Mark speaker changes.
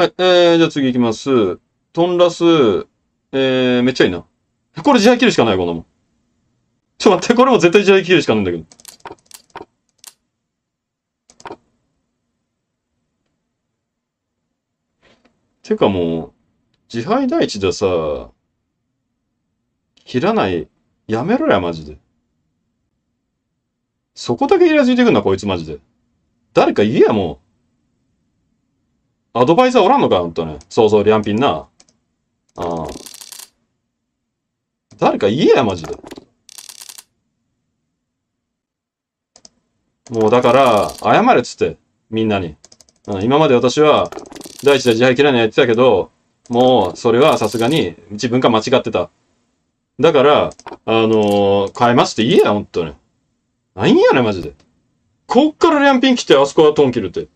Speaker 1: はい、えー、じゃあ次行きます。トンラス、えー、めっちゃいいな。これ自敗切るしかない、こんなもん。ちょ、待って、これも絶対自敗切るしかないんだけど。てかもう、自敗第一でさ、切らない、やめろや、マジで。そこだけイラついてくんな、こいつマジで。誰か言えや、もう。アドバイザーおらんのか、ほんとね。そうそう、リャンピンな。ああ。誰か言えや、マジで。もうだから、謝れっつって、みんなに。うん、今まで私は、第一で自敗嫌いにやってたけど、もう、それはさすがに、自分が間違ってた。だから、あのー、変えますって言えや、ほんとね。ないんやね、マジで。こっからリャンピン来て、あそこはトン切るって。